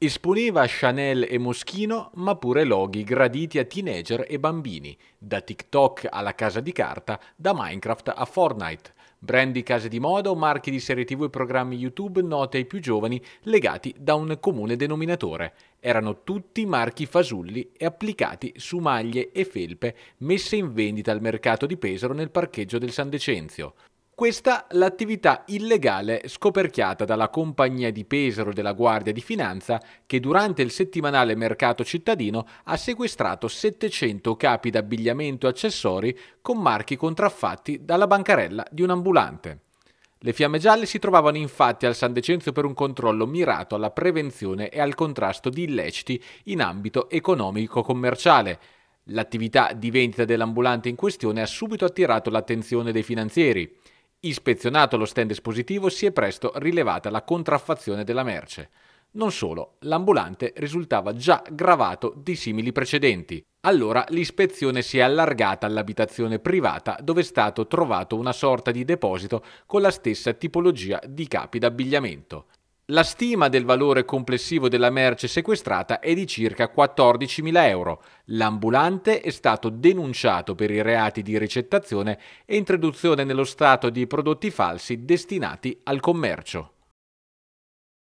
Esponeva Chanel e Moschino, ma pure loghi graditi a teenager e bambini, da TikTok alla casa di carta, da Minecraft a Fortnite. Brand di case di moda o marchi di serie TV e programmi YouTube noti ai più giovani legati da un comune denominatore. Erano tutti marchi fasulli e applicati su maglie e felpe messe in vendita al mercato di Pesaro nel parcheggio del San Decenzio. Questa l'attività illegale scoperchiata dalla compagnia di Pesaro della Guardia di Finanza che durante il settimanale mercato cittadino ha sequestrato 700 capi d'abbigliamento e accessori con marchi contraffatti dalla bancarella di un ambulante. Le fiamme gialle si trovavano infatti al San Decenzio per un controllo mirato alla prevenzione e al contrasto di illeciti in ambito economico-commerciale. L'attività di vendita dell'ambulante in questione ha subito attirato l'attenzione dei finanzieri. Ispezionato lo stand espositivo si è presto rilevata la contraffazione della merce. Non solo, l'ambulante risultava già gravato di simili precedenti. Allora l'ispezione si è allargata all'abitazione privata dove è stato trovato una sorta di deposito con la stessa tipologia di capi d'abbigliamento. La stima del valore complessivo della merce sequestrata è di circa 14.000 euro. L'ambulante è stato denunciato per i reati di ricettazione e introduzione nello Stato di prodotti falsi destinati al commercio.